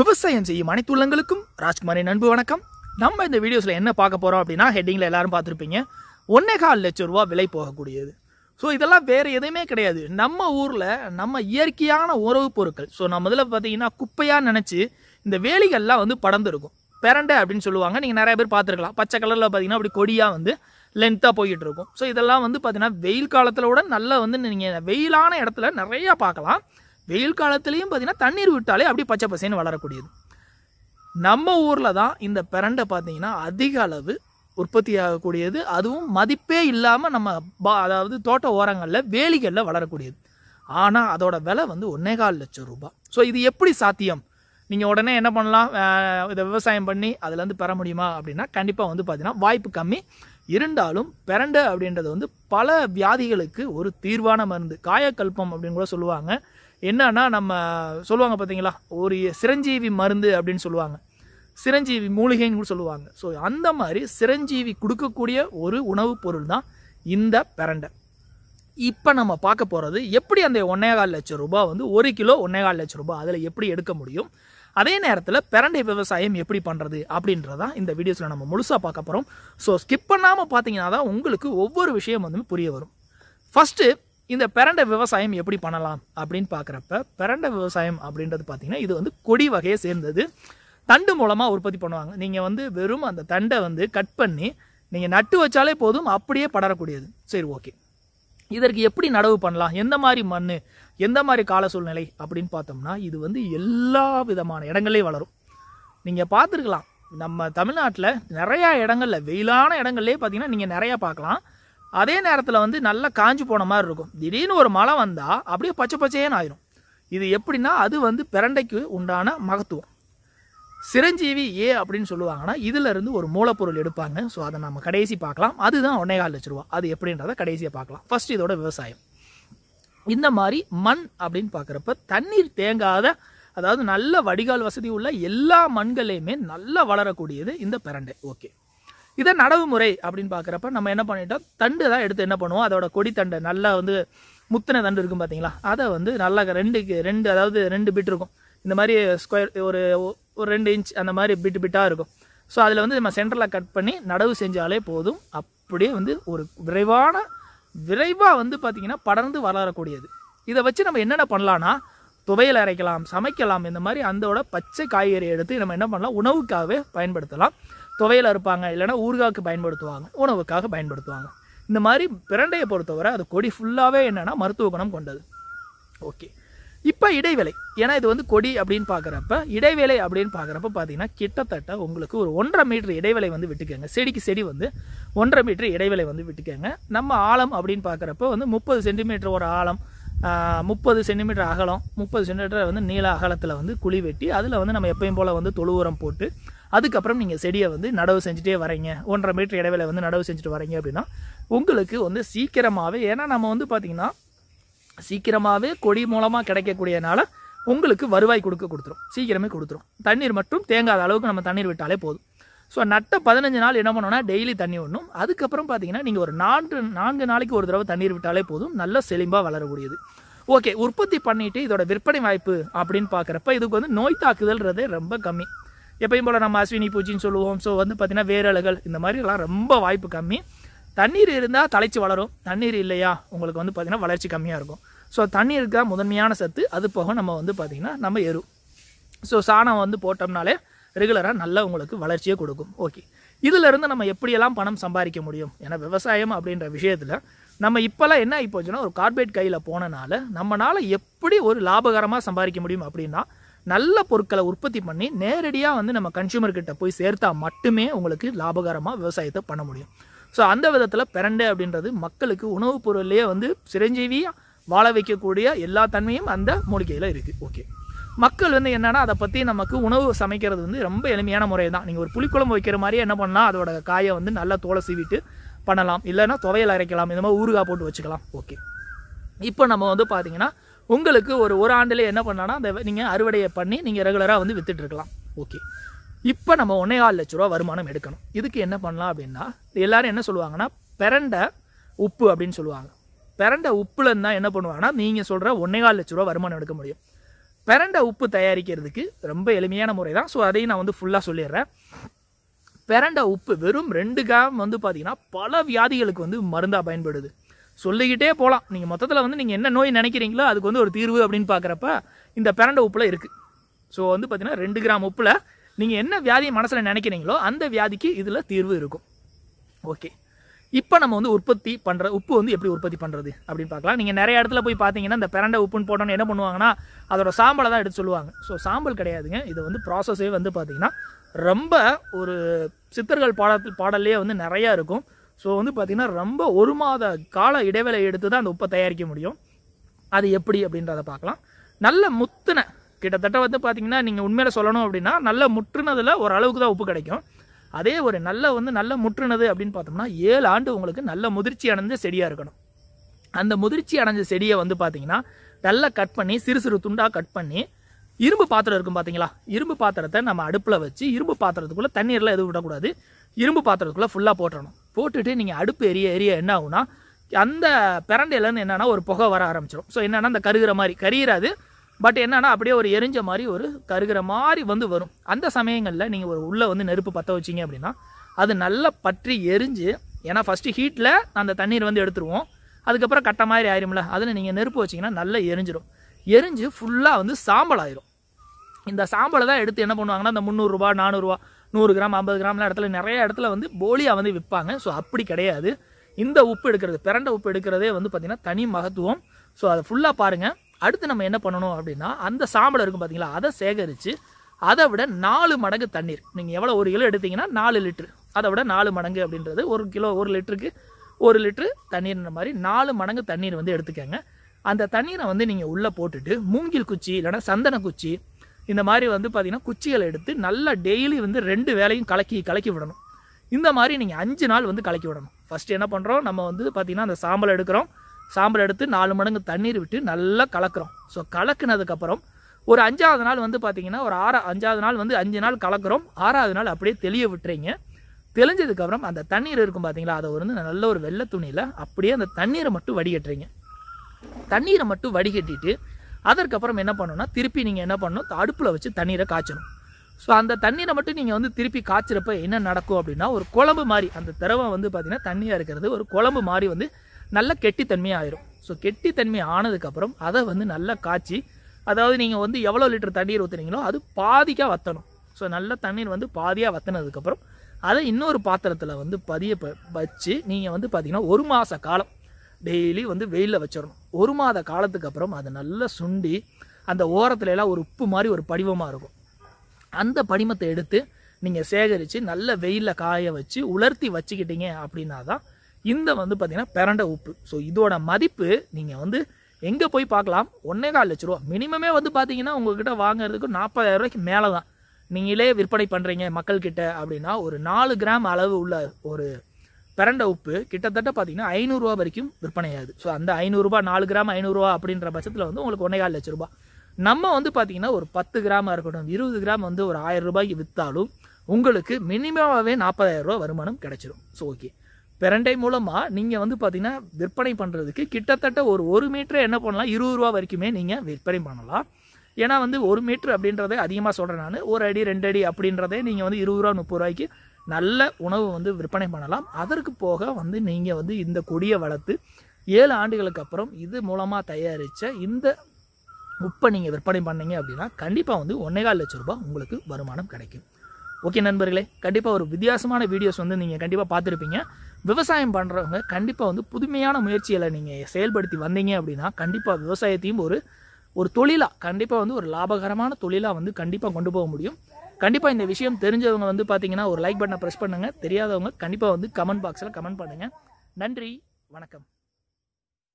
விவசாயம் செய்யும் அனைத்து உள்ளங்களுக்கும் ராஜ்குமாரின் நண்பு வணக்கம் நம்ம இந்த வீடியோஸில் என்ன பார்க்க போகிறோம் அப்படின்னா ஹெட்டிங்கில் எல்லாரும் பார்த்துருப்பீங்க ஒன்னே கால் லட்சம் ரூபா விலை போகக்கூடியது ஸோ இதெல்லாம் வேறு எதுவுமே கிடையாது நம்ம ஊரில் நம்ம இயற்கையான உறவு பொருட்கள் ஸோ நம்ம இதில் பார்த்தீங்கன்னா குப்பையாக நினச்சி இந்த வேலிகள்லாம் வந்து படர்ந்துருக்கும் பிறண்டை அப்படின்னு சொல்லுவாங்க நீங்கள் நிறைய பேர் பார்த்துருக்கலாம் பச்சை கலரில் பார்த்தீங்கன்னா அப்படி கொடியாக வந்து லென்த்தாக போய்கிட்டு இருக்கும் ஸோ இதெல்லாம் வந்து பார்த்தீங்கன்னா வெயில் காலத்தில் விட நல்லா வந்து நீங்கள் வெயிலான இடத்துல நிறையா பார்க்கலாம் வெயில் காலத்துலேயும் பார்த்திங்கன்னா தண்ணீர் விட்டாலே அப்படியே பச்சை பசைன்னு வளரக்கூடியது நம்ம ஊரில் தான் இந்த பிரண்டை பார்த்திங்கன்னா அதிக அளவு உற்பத்தி ஆகக்கூடியது அதுவும் மதிப்பே இல்லாமல் நம்ம பா அதாவது தோட்ட ஓரங்களில் வேலிகளில் வளரக்கூடியது ஆனால் அதோட விலை வந்து ஒன்றே கால் லட்சம் ரூபாய் ஸோ இது எப்படி சாத்தியம் நீங்கள் உடனே என்ன பண்ணலாம் இதை விவசாயம் பண்ணி அதுலேருந்து பெற முடியுமா அப்படின்னா கண்டிப்பாக வந்து பார்த்தீங்கன்னா வாய்ப்பு கம்மி இருந்தாலும் பெரண்டை அப்படின்றது வந்து பல வியாதிகளுக்கு ஒரு தீர்வான மருந்து காயக்கல்பம் அப்படின்னு கூட சொல்லுவாங்க என்னன்னா நம்ம சொல்லுவாங்க பார்த்தீங்களா ஒரு சிரஞ்சீவி மருந்து அப்படின்னு சொல்லுவாங்க சிரஞ்சீவி மூலிகைன்னு கூட சொல்லுவாங்க ஸோ அந்த மாதிரி சிரஞ்சீவி கொடுக்கக்கூடிய ஒரு உணவுப் பொருள் தான் இந்த பிரண்டை இப்போ நம்ம பார்க்க போகிறது எப்படி அந்த கால் லட்சம் ரூபாய் வந்து ஒரு கிலோ ஒன்றேகால் லட்சம் ரூபாய் அதில் எப்படி எடுக்க முடியும் அதே நேரத்தில் பிரண்டை விவசாயம் எப்படி பண்ணுறது அப்படின்றதான் இந்த வீடியோஸில் நம்ம முழுசாக பார்க்க போகிறோம் ஸோ ஸ்கிப் பண்ணாமல் பார்த்தீங்கன்னா தான் உங்களுக்கு ஒவ்வொரு விஷயம் வந்து புரிய வரும் ஃபஸ்ட்டு இந்த பிறண்ட விவசாயம் எப்படி பண்ணலாம் அப்படின்னு பார்க்குறப்ப பிறண்ட விவசாயம் அப்படின்றது பார்த்தீங்கன்னா இது வந்து கொடி வகையை சேர்ந்தது தண்டு மூலமாக உற்பத்தி பண்ணுவாங்க நீங்கள் வந்து வெறும் அந்த தண்டை வந்து கட் பண்ணி நீங்கள் நட்டு வச்சாலே போதும் அப்படியே படரக்கூடியது சரி ஓகே இதற்கு எப்படி நடவு பண்ணலாம் எந்த மாதிரி மண் எந்த மாதிரி கால சூழ்நிலை அப்படின்னு பார்த்தோம்னா இது வந்து எல்லா விதமான இடங்கள்லேயும் வளரும் நீங்கள் பார்த்துருக்கலாம் நம்ம தமிழ்நாட்டில் நிறையா இடங்களில் வெயிலான இடங்கள்லேயே பார்த்தீங்கன்னா நீங்கள் நிறையா பார்க்கலாம் அதே நேரத்தில் வந்து நல்லா காஞ்சி போன மாதிரி இருக்கும் திடீர்னு ஒரு மழை வந்தால் அப்படியே பச்சை பச்சையேன்னு ஆயிரும் இது எப்படின்னா அது வந்து பிரண்டைக்கு உண்டான மகத்துவம் சிரஞ்சீவி ஏ அப்படின்னு சொல்லுவாங்கன்னா இதிலிருந்து ஒரு மூலப்பொருள் எடுப்பாங்க ஸோ அதை நம்ம கடைசி பார்க்கலாம் அதுதான் ஒன்னே கால் லட்ச அது எப்படின்றத கடைசியை பார்க்கலாம் ஃபர்ஸ்ட் இதோட விவசாயம் இந்த மாதிரி மண் அப்படின்னு பார்க்குறப்ப தண்ணீர் தேங்காத அதாவது நல்ல வடிகால் வசதி உள்ள எல்லா மண்களையுமே நல்லா வளரக்கூடியது இந்த பிரண்டை ஓகே இதை நடவு முறை அப்படின்னு பார்க்குறப்ப நம்ம என்ன பண்ணிட்டோம் தண்டு தான் எடுத்து என்ன பண்ணுவோம் அதோட கொடி நல்லா வந்து முத்தின தண்டு இருக்கும் பார்த்தீங்களா அதை வந்து நல்லா ரெண்டுக்கு ரெண்டு அதாவது ரெண்டு பிட் இருக்கும் இந்த மாதிரி ஸ்கொயர் ஒரு ஒரு ரெண்டு இன்ச் அந்த மாதிரி பிட் பிட்டாக இருக்கும் ஸோ அதில் வந்து நம்ம சென்டரில் கட் பண்ணி நடவு செஞ்சாலே போதும் அப்படியே வந்து ஒரு விரைவான விரைவாக வந்து பார்த்திங்கன்னா படர்ந்து வளரக்கூடியது இதை வச்சு நம்ம என்னென்ன பண்ணலான்னா துவையில் அரைக்கலாம் சமைக்கலாம் இந்த மாதிரி அந்தோட பச்சை காய்கறி எடுத்து நம்ம என்ன பண்ணலாம் உணவுக்காகவே பயன்படுத்தலாம் துவையில் இருப்பாங்க இல்லைனா ஊர்காவுக்கு பயன்படுத்துவாங்க உணவுக்காக பயன்படுத்துவாங்க இந்த மாதிரி பிரண்டையை பொறுத்தவரை அது கொடி ஃபுல்லாகவே என்னென்னா மருத்துவ குணம் கொண்டது ஓகே இப்போ இடைவேளை ஏன்னா இது வந்து கொடி அப்படின்னு பார்க்குறப்ப இடைவேளை அப்படின்னு பார்க்குறப்ப பார்த்தீங்கன்னா கிட்டத்தட்ட உங்களுக்கு ஒரு ஒன்றரை மீட்டர் இடைவேளை வந்து விட்டுக்கோங்க செடிக்கு செடி வந்து ஒன்றரை மீட்டர் இடைவேளை வந்து விட்டுக்கோங்க நம்ம ஆழம் அப்படின்னு பார்க்குறப்ப வந்து முப்பது சென்டிமீட்டர் ஒரு ஆழம் முப்பது சென்டிமீட்டர் அகலம் முப்பது சென்டிமீட்டர் வந்து நீள அகலத்தில் வந்து குழி வெட்டி அதில் வந்து நம்ம எப்பயும் போல் வந்து தொழு உரம் போட்டு அதுக்கப்புறம் நீங்கள் செடியை வந்து நடவு செஞ்சுட்டே வரீங்க ஒன்றரை மீட்டர் இடைவேளை வந்து நடவு செஞ்சுட்டு வரீங்க அப்படின்னா உங்களுக்கு வந்து சீக்கிரமாகவே ஏன்னா நம்ம வந்து பார்த்திங்கன்னா சீக்கிரமாகவே கொடி மூலமாக கிடைக்கக்கூடியனால உங்களுக்கு வருவாய் கொடுக்க கொடுத்துரும் சீக்கிரமே கொடுத்துரும் தண்ணீர் மட்டும் தேங்காத அளவுக்கு நம்ம தண்ணீர் விட்டாலே போதும் ஸோ நட்ட பதினஞ்சு நாள் என்ன பண்ணோன்னா டெய்லி தண்ணி விடணும் அதுக்கப்புறம் பார்த்தீங்கன்னா நீங்கள் ஒரு நான்கு நான்கு நாளைக்கு ஒரு தடவை தண்ணீர் விட்டாலே போதும் நல்ல செழிம்பாக வளரக்கூடியது ஓகே உற்பத்தி பண்ணிவிட்டு இதோட விற்பனை வாய்ப்பு அப்படின்னு பார்க்குறப்ப இதுக்கு வந்து நோய் தாக்குதல்ன்றதே ரொம்ப கம்மி எப்பயும் போல் நம்ம அஸ்வினி பூச்சின்னு சொல்லுவோம் ஸோ வந்து பார்த்திங்கன்னா வேரலகள் இந்த மாதிரிலாம் ரொம்ப வாய்ப்பு கம்மி தண்ணீர் இருந்தால் தலைச்சி வளரும் தண்ணீர் இல்லையா உங்களுக்கு வந்து பார்த்திங்கன்னா வளர்ச்சி கம்மியாக இருக்கும் ஸோ தண்ணீருக்கு தான் முதன்மையான சத்து அது போக நம்ம வந்து பார்த்திங்கன்னா நம்ம எரு ஸோ சாணம் வந்து போட்டோம்னாலே ரெகுலராக நல்லா உங்களுக்கு வளர்ச்சியை கொடுக்கும் ஓகே இதிலிருந்து நம்ம எப்படியெல்லாம் பணம் சம்பாதிக்க முடியும் ஏன்னா விவசாயம் அப்படின்ற விஷயத்தில் நம்ம இப்போல்லாம் என்ன ஆகி போச்சுன்னா ஒரு கார்பரேட் கையில் போனனால நம்மளால் எப்படி ஒரு லாபகரமாக சம்பாதிக்க முடியும் அப்படின்னா நல்ல பொருட்களை உற்பத்தி பண்ணி நேரடியாக வந்து நம்ம கன்சியூமர்கிட்ட போய் சேர்த்தா மட்டுமே உங்களுக்கு லாபகரமாக விவசாயத்தை பண்ண முடியும் ஸோ அந்த விதத்தில் பிரண்டை அப்படின்றது மக்களுக்கு உணவுப் பொருள்லேயே வந்து சிரஞ்சீவியாக வாழ வைக்கக்கூடிய எல்லா தன்மையும் அந்த மூலிகையில் இருக்குது ஓகே மக்கள் வந்து என்னென்னா அதை பற்றி நமக்கு உணவு சமைக்கிறது வந்து ரொம்ப எளிமையான முறை தான் நீங்கள் ஒரு புளிக்குழம்பு வைக்கிற மாதிரி என்ன பண்ணலாம் அதோட காயை வந்து நல்லா தோலை சீவிட்டு பண்ணலாம் இல்லைன்னா துவையல் அரைக்கலாம் இந்த மாதிரி ஊறுகாய் போட்டு வச்சுக்கலாம் ஓகே இப்போ நம்ம வந்து பார்த்திங்கன்னா உங்களுக்கு ஒரு ஒரு ஆண்டில் என்ன பண்ணலான்னா அந்த நீங்கள் அறுவடையை பண்ணி நீங்கள் ரெகுலராக வந்து விற்றுட்ருக்கலாம் ஓகே இப்போ நம்ம ஒன்றே ஆறு லட்ச ரூபா வருமானம் எடுக்கணும் இதுக்கு என்ன பண்ணலாம் அப்படின்னா எல்லோரும் என்ன சொல்லுவாங்கன்னா பிறண்ட உப்பு அப்படின்னு சொல்லுவாங்க பிறண்ட உப்புல என்ன பண்ணுவாங்கன்னா நீங்கள் சொல்கிற ஒன்றே கால் லட்ச ரூபா வருமானம் எடுக்க முடியும் பிறண்ட உப்பு தயாரிக்கிறதுக்கு ரொம்ப எளிமையான முறை தான் ஸோ அதையும் நான் வந்து ஃபுல்லாக சொல்லிடுறேன் பிறண்ட உப்பு வெறும் ரெண்டு கிராம் வந்து பார்த்திங்கன்னா பல வியாதிகளுக்கு வந்து மருந்தாக பயன்படுது சொல்லிக்கிட்டே போகலாம் நீங்கள் மொத்தத்தில் வந்து நீங்கள் என்ன நோய் நினைக்கிறீங்களோ அதுக்கு வந்து ஒரு தீர்வு அப்படின்னு பார்க்குறப்ப இந்த பிறண்ட உப்பில் இருக்குது ஸோ வந்து பார்த்தீங்கன்னா ரெண்டு கிராம் உப்பில் நீங்கள் என்ன வியாதியை மனசில் நினைக்கிறீங்களோ அந்த வியாதிக்கு இதில் தீர்வு இருக்கும் ஓகே இப்போ நம்ம வந்து உற்பத்தி பண்ணுற உப்பு வந்து எப்படி உற்பத்தி பண்ணுறது அப்படின்னு பார்க்கலாம் நீங்கள் நிறைய இடத்துல போய் பார்த்தீங்கன்னா இந்த பிறண்ட உப்புன்னு போட்டோன்னு என்ன பண்ணுவாங்கன்னா அதோட சாம்பலை தான் எடுத்து சொல்லுவாங்க ஸோ சாம்பல் கிடையாதுங்க இதை வந்து ப்ராசஸே வந்து பார்த்தீங்கன்னா ரொம்ப ஒரு சித்தர்கள் பாடத்தில் பாடல்லையே வந்து நிறையா இருக்கும் ஸோ வந்து பார்த்திங்கன்னா ரொம்ப ஒரு மாத கால இடைவெளி எடுத்து தான் அந்த உப்பை தயாரிக்க முடியும் அது எப்படி அப்படின்றத பார்க்கலாம் நல்ல முத்துன கிட்டத்தட்ட வந்து பார்த்திங்கன்னா நீங்கள் உண்மையில சொல்லணும் அப்படின்னா நல்ல முற்றுனதில் ஓரளவுக்கு தான் உப்பு கிடைக்கும் அதே ஒரு நல்ல வந்து நல்ல முற்றுனது அப்படின்னு பார்த்தோம்னா ஏழு ஆண்டு உங்களுக்கு நல்ல முதிர்ச்சி அடைஞ்ச செடியாக இருக்கணும் அந்த முதிர்ச்சி அடைஞ்ச செடியை வந்து பார்த்திங்கன்னா நல்லா கட் பண்ணி சிறு சிறு துண்டாக கட் பண்ணி இரும்பு பாத்திரம் இருக்கும் பார்த்தீங்களா இரும்பு பாத்திரத்தை நம்ம அடுப்பில் வச்சு இரும்பு பாத்திரத்துக்குள்ளே தண்ணீரெலாம் எதுவும் விடக்கூடாது இரும்பு பாத்திரத்துக்குள்ளே ஃபுல்லாக போட்டுறணும் போட்டுட்டு நீங்கள் அடுப்பு எரிய எரிய என்ன ஆகுனா அந்த பிரண்டையிலேருந்து என்னென்னா ஒரு புகை வர ஆரம்பிச்சிடும் ஸோ என்னென்னா அந்த கருகிற மாதிரி கரியிறாது பட் என்னென்னா அப்படியே ஒரு எரிஞ்ச மாதிரி ஒரு கருகிற மாதிரி வந்து வரும் அந்த சமயங்களில் நீங்கள் ஒரு உள்ளே வந்து நெருப்பு பற்ற வச்சிங்க அப்படின்னா அது நல்லா பற்றி எரிஞ்சு ஏன்னா ஃபஸ்ட்டு ஹீட்டில் அந்த தண்ணீர் வந்து எடுத்துருவோம் அதுக்கப்புறம் கட்ட மாதிரி ஆயிரும்ல அதில் நீங்கள் நெருப்பு வச்சிங்கன்னா நல்லா எரிஞ்சிடும் எரிஞ்சு ஃபுல்லாக வந்து சாம்பல் ஆயிரும் இந்த சாம்பலை தான் எடுத்து என்ன பண்ணுவாங்கன்னா இந்த முந்நூறுரூவா நானூறுரூவா நூறு கிராம் ஐம்பது கிராம்லாம் இடத்துல நிறைய இடத்துல வந்து போலியாக வந்து விற்பாங்க ஸோ அப்படி கிடையாது இந்த உப்பு எடுக்கிறது பிறண்ட உப்பு எடுக்கிறதே வந்து பார்த்திங்கன்னா தனி மகத்துவம் ஸோ அதை ஃபுல்லாக பாருங்கள் அடுத்து நம்ம என்ன பண்ணணும் அப்படின்னா அந்த சாம்பலை இருக்கும் பார்த்தீங்களா அதை சேகரித்து அதை விட நாலு மடங்கு தண்ணீர் நீங்கள் எவ்வளோ ஒரு கிலோ எடுத்தீங்கன்னா நாலு லிட்ரு அதை விட நாலு மடங்கு அப்படின்றது ஒரு கிலோ ஒரு லிட்டருக்கு ஒரு லிட்ரு தண்ணீர்ன்ற மாதிரி நாலு மடங்கு தண்ணீர் வந்து எடுத்துக்கோங்க அந்த தண்ணீரை வந்து நீங்கள் உள்ளே போட்டுட்டு மூங்கில் குச்சி இல்லைனா சந்தன குச்சி இந்த மாதிரி வந்து பார்த்திங்கன்னா குச்சிகளை எடுத்து நல்லா டெய்லி வந்து ரெண்டு வேலையும் கலக்கி கலக்கி விடணும் இந்த மாதிரி நீங்கள் அஞ்சு நாள் வந்து கலக்கி விடணும் ஃபஸ்ட்டு என்ன பண்ணுறோம் நம்ம வந்து பார்த்திங்கன்னா அந்த சாம்பல் எடுக்கிறோம் சாம்பல் எடுத்து நாலு மடங்கு தண்ணீர் விட்டு நல்லா கலக்கிறோம் ஸோ கலக்குனதுக்கப்புறம் ஒரு அஞ்சாவது நாள் வந்து பார்த்திங்கன்னா ஒரு ஆறா அஞ்சாவது நாள் வந்து அஞ்சு நாள் கலக்கிறோம் ஆறாவது நாள் அப்படியே தெளிய விட்டுறீங்க தெளிஞ்சதுக்கப்புறம் அந்த தண்ணீர் இருக்கும் பார்த்தீங்களா அதை வந்து நல்ல ஒரு வெள்ளை துணியில் அப்படியே அந்த தண்ணீரை மட்டும் வடிகட்டுறீங்க தண்ணீரை மட்டும் வடிகட்டிட்டு அதற்கப்புறம் என்ன பண்ணணும்னா திருப்பி நீங்கள் என்ன பண்ணணும் அடுப்பில் வச்சு தண்ணீரை காய்ச்சணும் ஸோ அந்த தண்ணீரை மட்டும் நீங்கள் வந்து திருப்பி காய்ச்சிறப்ப என்ன நடக்கும் அப்படின்னா ஒரு குழம்பு மாதிரி அந்த திரவம் வந்து பார்த்தீங்கன்னா தண்ணியாக இருக்கிறது ஒரு குழம்பு மாதிரி வந்து நல்ல கெட்டித்தன்மையாக ஆயிரும் ஸோ கெட்டித்தன்மை ஆனதுக்கப்புறம் அதை வந்து நல்லா காய்ச்சி அதாவது நீங்கள் வந்து எவ்வளோ லிட்டர் தண்ணீர் ஊற்றுனீங்களோ அது பாதிக்காக வற்றணும் ஸோ நல்ல தண்ணீர் வந்து பாதியாக வத்தினதுக்கப்புறம் அதை இன்னொரு பாத்திரத்தில் வந்து பதிய வச்சு நீங்கள் வந்து பார்த்திங்கன்னா ஒரு மாத காலம் டெய்லி வந்து வெயிலில் வச்சிடணும் ஒரு மாத காலத்துக்கு அப்புறம் அதை நல்லா சுண்டி அந்த ஓரத்துல எல்லாம் ஒரு உப்பு மாதிரி ஒரு படிவமாக இருக்கும் அந்த படிமத்தை எடுத்து நீங்கள் சேகரித்து நல்ல வெயிலில் காய வச்சு உலர்த்தி வச்சுக்கிட்டீங்க அப்படின்னா தான் இந்த வந்து பார்த்திங்கன்னா பிறண்ட உப்பு ஸோ இதோட மதிப்பு நீங்கள் வந்து எங்கே போய் பார்க்கலாம் ஒன்றே கால் லட்ச ரூபா மினிமமே வந்து பார்த்தீங்கன்னா உங்ககிட்ட வாங்குறதுக்கு நாற்பதாயிரம் ரூபாய்க்கு மேலே தான் நீங்களே விற்பனை பண்ணுறீங்க மக்கள்கிட்ட அப்படின்னா ஒரு நாலு கிராம் அளவு உள்ள ஒரு பிறண்ட உப்பு கிட்டத்தட்ட பார்த்தீங்கன்னா ஐநூறுரூவா வரைக்கும் விற்பனையாது ஸோ அந்த ஐநூறுரூபா நாலு கிராம் ஐநூறுரூவா அப்படின்ற பட்சத்தில் வந்து உங்களுக்கு ஒன்றே கால் லட்ச ரூபா நம்ம வந்து பார்த்தீங்கன்னா ஒரு பத்து கிராமாக இருக்கட்டும் இருபது கிராம் வந்து ஒரு ஆயிரம் ரூபாய்க்கு விற்றாலும் உங்களுக்கு மினிமமாகவே நாற்பதாயிரம் ரூபா வருமானம் கிடைச்சிடும் ஸோ ஓகே பிரண்டை மூலமாக நீங்கள் வந்து பார்த்தீங்கன்னா விற்பனை பண்ணுறதுக்கு கிட்டத்தட்ட ஒரு ஒரு மீட்டரை என்ன பண்ணலாம் இருபது ரூபா வரைக்குமே நீங்கள் விற்பனை பண்ணலாம் ஏன்னா வந்து ஒரு மீட்ரு அப்படின்றதே அதிகமாக சொல்கிறேன் நான் ஒரு அடி ரெண்டு அடி அப்படின்றதே நீங்கள் வந்து இருபது ரூபா முப்பது ரூபாய்க்கு நல்ல உணவு வந்து விற்பனை பண்ணலாம் அதற்கு போக வந்து நீங்கள் வந்து இந்த கொடியை வளர்த்து ஏழு ஆண்டுகளுக்கு அப்புறம் இது மூலமாக தயாரித்த இந்த உப்பை நீங்கள் விற்பனை பண்ணீங்க அப்படின்னா கண்டிப்பாக வந்து ஒன்றேகால் லட்ச ரூபாய் உங்களுக்கு வருமானம் கிடைக்கும் ஓகே நண்பர்களே கண்டிப்பாக ஒரு வித்தியாசமான வீடியோஸ் வந்து நீங்கள் கண்டிப்பாக பார்த்துருப்பீங்க விவசாயம் பண்ணுறவங்க கண்டிப்பாக வந்து புதுமையான முயற்சியில் நீங்கள் செயல்படுத்தி வந்தீங்க அப்படின்னா கண்டிப்பாக விவசாயத்தையும் ஒரு ஒரு தொழிலாக கண்டிப்பாக வந்து ஒரு லாபகரமான தொழிலாக வந்து கண்டிப்பாக கொண்டு போக முடியும் கண்டிப்பாக இந்த விஷயம் தெரிஞ்சவங்க வந்து பார்த்தீங்கன்னா ஒரு லைக் பட்டனை ப்ரெஸ் பண்ணுங்கள் தெரியாதவங்க கண்டிப்பாக வந்து கமெண்ட் பாக்ஸில் கமெண்ட் பண்ணுங்கள் நன்றி வணக்கம்